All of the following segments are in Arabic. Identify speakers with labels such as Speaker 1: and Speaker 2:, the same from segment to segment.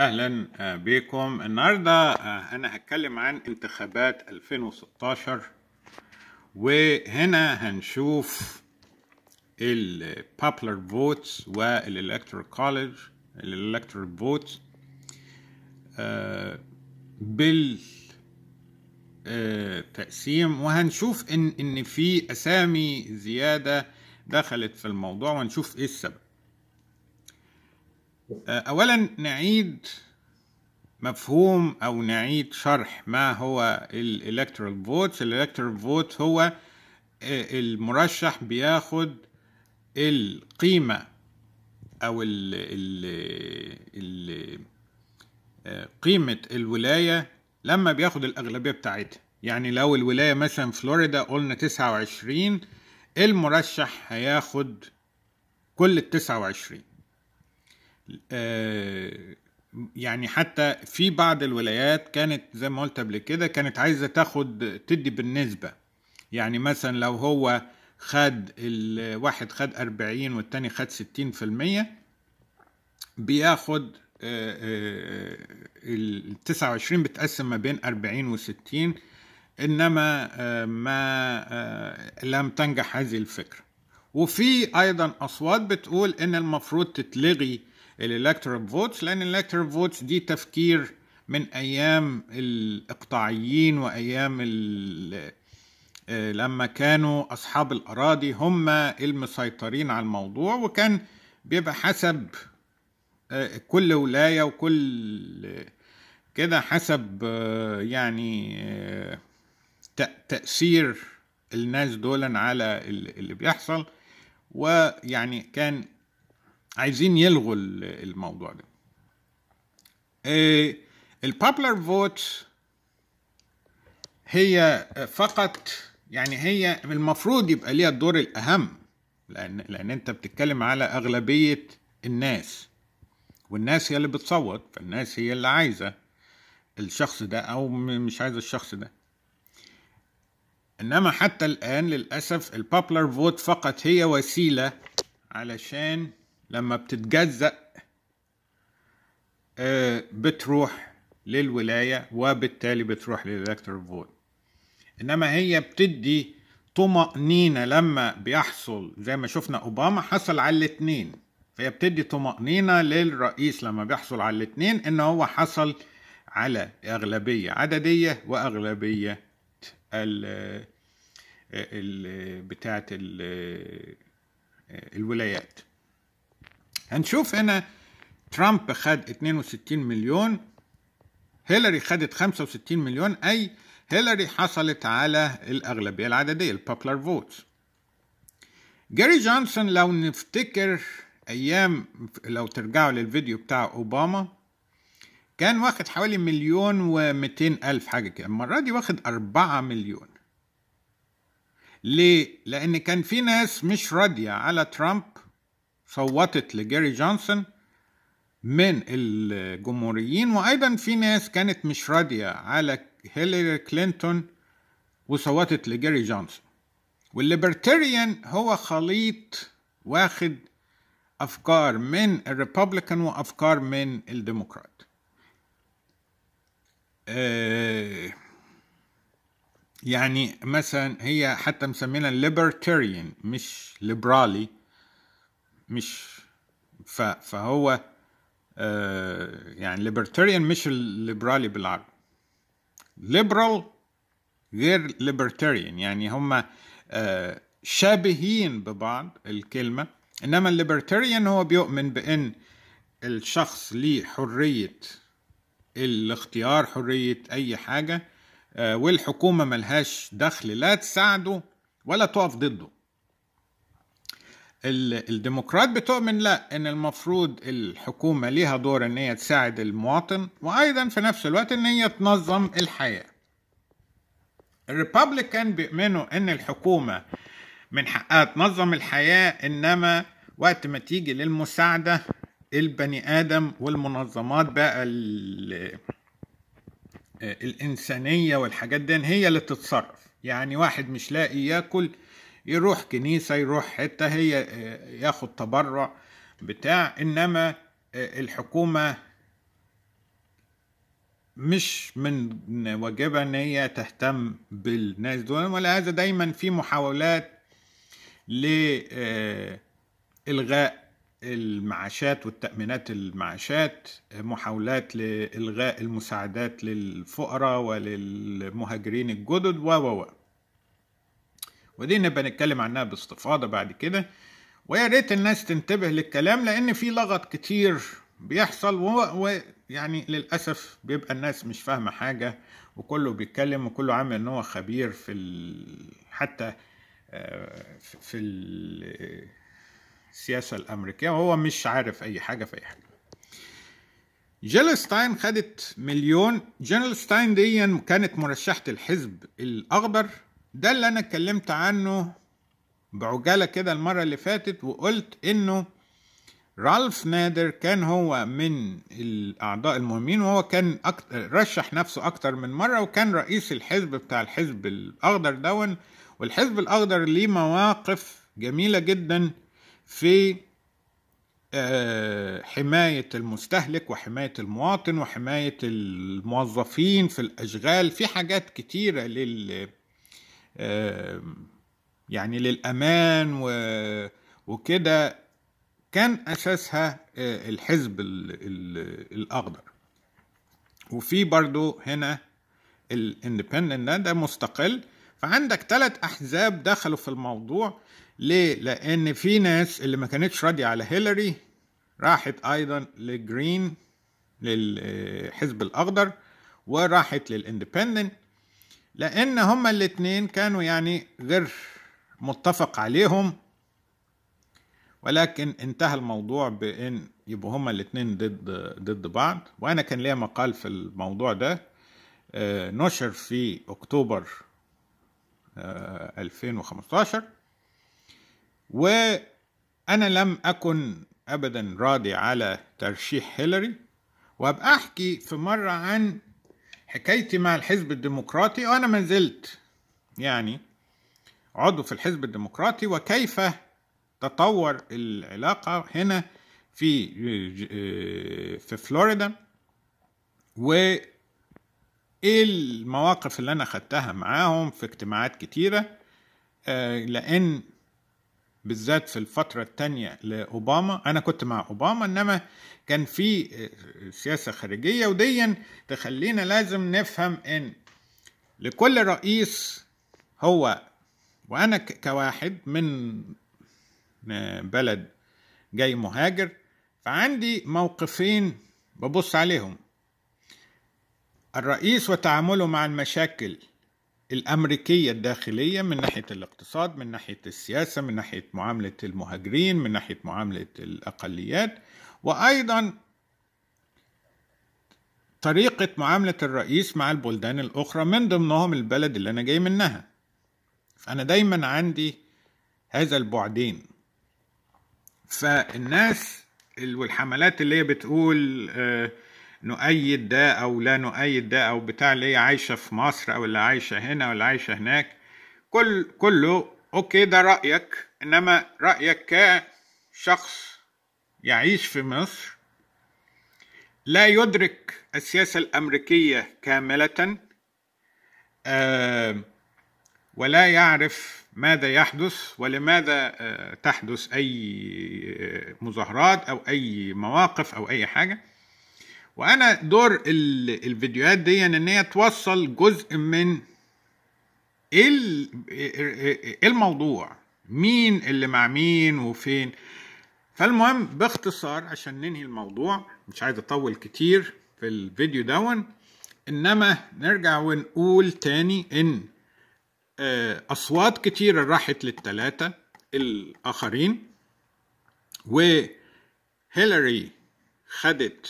Speaker 1: اهلا آه، بكم النهارده آه، انا هتكلم عن انتخابات 2016 وهنا هنشوف البابلر فوتس والالكتر كولج الالكتر فوتس بال آه، تقسيم وهنشوف ان ان في اسامي زياده دخلت في الموضوع وهنشوف ايه السبب آه، اولا نعيد مفهوم او نعيد شرح ما هو الالكترال فوت الالكترال فوت هو آه، المرشح بياخد القيمة او ال الـ ال آه، قيمة الولاية لما بياخد الاغلبية بتاعتها يعني لو الولاية مثلا فلوريدا قلنا تسعة وعشرين المرشح هياخد كل التسعة وعشرين آه، يعني حتى في بعض الولايات كانت زي ما قلت قبل كده كانت عايزه تاخد تدي بالنسبه يعني مثلا لو هو خد الواحد خد 40 والتاني خد 60 بياخد آه، آه، ال 29 بتقسم ما بين 40 و 60 انما ما لم تنجح هذه الفكره وفي ايضا اصوات بتقول ان المفروض تتلغي الالكترال فوتس لان الالكترال فوتس دي تفكير من ايام الاقطاعيين وايام آه، لما كانوا اصحاب الاراضي هم المسيطرين على الموضوع وكان بيبقى حسب آه، كل ولايه وكل كده حسب آه، يعني تاثير الناس دولا على اللي بيحصل ويعني كان عايزين يلغوا الموضوع ده إيه، البابلر فوت هي فقط يعني هي المفروض يبقى ليها الدور الأهم لأن, لأن أنت بتتكلم على أغلبية الناس والناس هي اللي بتصوت فالناس هي اللي عايزة الشخص ده أو مش عايزة الشخص ده إنما حتى الآن للأسف البابلر فوت فقط هي وسيلة علشان لما بتتجزأ آه، بتروح للولاية وبالتالي بتروح للإلكتر فوت إنما هي بتدي طمأنينة لما بيحصل زي ما شفنا أوباما حصل على الاتنين فهي بتدي طمأنينة للرئيس لما بيحصل على الاتنين إن هو حصل على أغلبية عددية وأغلبية ال آه، بتاعة آه، الولايات هنشوف هنا ترامب خد 62 مليون هيلاري خدت 65 مليون أي هيلاري حصلت على الأغلبية العددية البوبلر فوتس جاري جونسون لو نفتكر أيام لو ترجعوا للفيديو بتاع أوباما كان واخد حوالي مليون و ألف حاجة كده المرة دي واخد أربعة مليون ليه؟ لأن كان في ناس مش راضية على ترامب صوتت لجيري جونسون من الجمهوريين وايضا في ناس كانت مش راضيه على هيلاري كلينتون وصوتت لجيري جونسون والليبرتيريان هو خليط واخد افكار من الريببلكان وافكار من الديمقراط آه، يعني مثلا هي حتى مسمينها ليبرتيريان مش ليبرالي مش فهو آه، يعني ليبرتيريان مش الليبرالي بالعربي ليبرال غير ليبرتيريان يعني آه شابهين ببعض الكلمة إنما الليبرتيريان هو بيؤمن بأن الشخص ليه حرية الاختيار حرية أي حاجة آه، والحكومة ملهاش دخل لا تساعده ولا تقف ضده الديمقراط بتؤمن لا ان المفروض الحكومه ليها دور ان هي تساعد المواطن وايضا في نفس الوقت ان هي تنظم الحياه الريبابليكان بيؤمنوا ان الحكومه من حقها تنظم الحياه انما وقت ما تيجي للمساعده البني ادم والمنظمات بقى آه، الانسانيه والحاجات دي هي اللي تتصرف يعني واحد مش لاقي ياكل يروح كنيسة يروح حتة هي آه، ياخد تبرع بتاع إنما آه، الحكومة مش من واجبها ان هي تهتم بالناس دول ولهذا دايما في محاولات لإلغاء آه، المعاشات والتأمينات المعاشات محاولات لإلغاء المساعدات للفقراء وللمهاجرين الجدد و و ودي نبقى نتكلم عنها باستفاضه بعد كده ويا ريت الناس تنتبه للكلام لان في لغط كتير بيحصل ويعني للاسف بيبقى الناس مش فاهمه حاجه وكله بيتكلم وكله عامل ان هو خبير في ال... حتى آه، في السياسه الامريكيه وهو مش عارف اي حاجه في اي حاجه جيلستاين خدت مليون جيلستاين دي كانت مرشحة الحزب الأخضر ده اللي انا اتكلمت عنه بعجاله كده المره اللي فاتت وقلت انه رالف نادر كان هو من الاعضاء المهمين وهو كان أكتر رشح نفسه اكتر من مره وكان رئيس الحزب بتاع الحزب الاخضر دون والحزب الاخضر ليه مواقف جميله جدا في آه، حماية المستهلك وحماية المواطن وحماية الموظفين في الأشغال في حاجات كتيرة لل آه، يعني للأمان وكده كان أساسها آه، الحزب الأخضر وفي برضو هنا الاندبندنت ده, ده مستقل فعندك ثلاث أحزاب دخلوا في الموضوع ليه؟ لأن في ناس اللي ما كانتش راضية على هيلاري راحت أيضا لجرين للحزب آه، الأخضر وراحت للاندبندنت لأن هما الاتنين كانوا يعني غير متفق عليهم ولكن انتهى الموضوع بأن يبقوا هما الاتنين ضد ضد بعض وأنا كان ليا مقال في الموضوع ده آه، نشر في أكتوبر 2015 آه، وأنا لم أكن أبدا راضي على ترشيح هيلاري وابقى أحكي في مرة عن حكايتي مع الحزب الديمقراطي وأنا ما زلت يعني عضو في الحزب الديمقراطي وكيف تطور العلاقة هنا في آه، في فلوريدا و المواقف اللي انا خدتها معاهم في اجتماعات كتيرة آه، لان بالذات في الفترة الثانية لأوباما أنا كنت مع أوباما إنما كان في آه، سياسة خارجية وديا تخلينا لازم نفهم إن لكل رئيس هو وأنا كواحد من آه، بلد جاي مهاجر فعندي موقفين ببص عليهم الرئيس وتعامله مع المشاكل الأمريكية الداخلية من ناحية الاقتصاد من ناحية السياسة من ناحية معاملة المهاجرين من ناحية معاملة الأقليات وأيضا طريقة معاملة الرئيس مع البلدان الأخرى من ضمنهم البلد اللي أنا جاي منها فأنا دايما عندي هذا البعدين فالناس والحملات اللي هي بتقول آه نؤيد ده او لا نؤيد ده او بتاع اللي هي عايشه في مصر او اللي عايشه هنا ولا عايشه هناك كل كله اوكي ده رايك انما رايك كشخص يعيش في مصر لا يدرك السياسه الامريكيه كامله آه ولا يعرف ماذا يحدث ولماذا آه، تحدث اي آه، مظاهرات او اي مواقف او اي حاجه وانا دور الفيديوهات دي ان هي توصل جزء من إيه-، الموضوع مين اللي مع مين وفين فالمهم باختصار عشان ننهي الموضوع مش عايز اطول كتير في الفيديو دون انما نرجع ونقول تاني ان آه، اصوات كتيرة راحت للتلاتة الاخرين وهيلاري خدت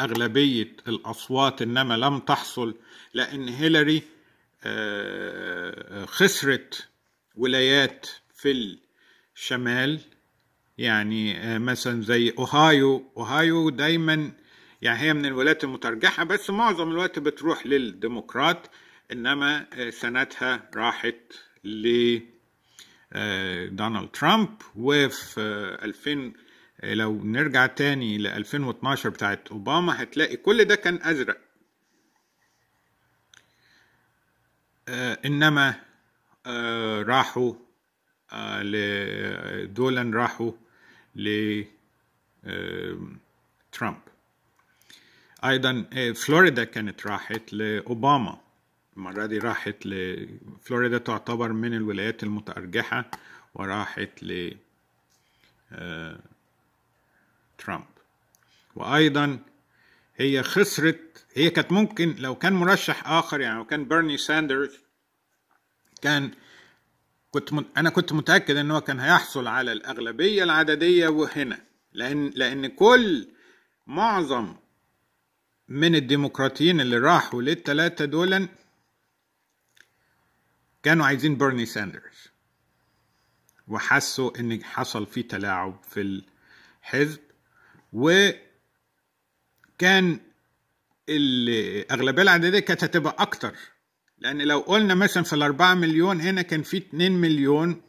Speaker 1: أغلبية الأصوات إنما لم تحصل لأن هيلاري آه، خسرت ولايات في الشمال يعني آه، مثلا زي أوهايو أوهايو دايما يعني هي من الولايات المترجحة بس معظم الوقت بتروح للديمقراط إنما آه، سنتها راحت لدونالد ترامب وفي 2000 آه، لو نرجع تاني ل 2012 بتاعت اوباما هتلاقي كل ده كان ازرق آه، انما آه، راحوا دولا راحوا لترامب ايضا فلوريدا كانت راحت لاوباما المره دي راحت لفلوريدا تعتبر من الولايات المتارجحه وراحت ل ترامب وايضا هي خسرت هي كانت ممكن لو كان مرشح اخر يعني لو كان بيرني ساندرز كان كنت انا كنت متاكد ان هو كان هيحصل على الاغلبيه العدديه وهنا لان لان كل معظم من الديمقراطيين اللي راحوا للثلاثه دول كانوا عايزين بيرني ساندرز وحسوا ان حصل في تلاعب في الحزب وكان الأغلبية العددية كانت هتبقى أكتر لأن لو قلنا مثلا في الأربعة مليون هنا كان في اتنين مليون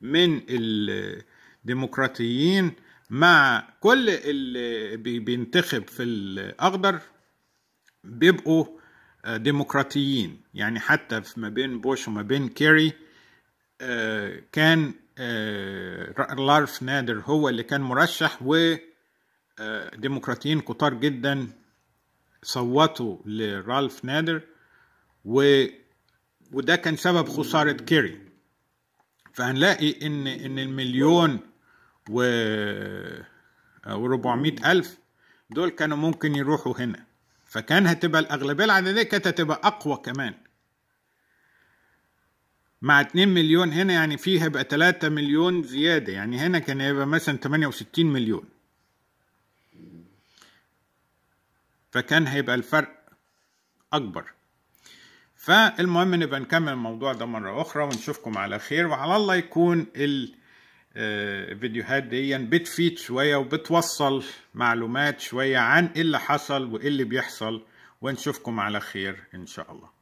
Speaker 1: من الديمقراطيين مع كل اللي بينتخب في الأخضر بيبقوا آه، ديمقراطيين يعني حتى في ما بين بوش وما بين كيري آه، كان آه، لارف نادر هو اللي كان مرشح و آه، ديمقراطيين كتار جدا صوتوا لرالف نادر و وده كان سبب خسارة كيري فهنلاقي ان ان المليون و آه، وربعمائة ألف دول كانوا ممكن يروحوا هنا فكان هتبقى الأغلبية العددية كانت هتبقى أقوى كمان مع 2 مليون هنا يعني فيها هيبقى 3 مليون زيادة يعني هنا كان هيبقى مثلا 68 مليون فكان هيبقى الفرق أكبر فالمهم نبقى نكمل الموضوع ده مرة أخرى ونشوفكم على خير وعلى الله يكون الفيديوهات آه، دي بتفيد شوية وبتوصل معلومات شوية عن إيه اللي حصل وإيه اللي بيحصل ونشوفكم على خير إن شاء الله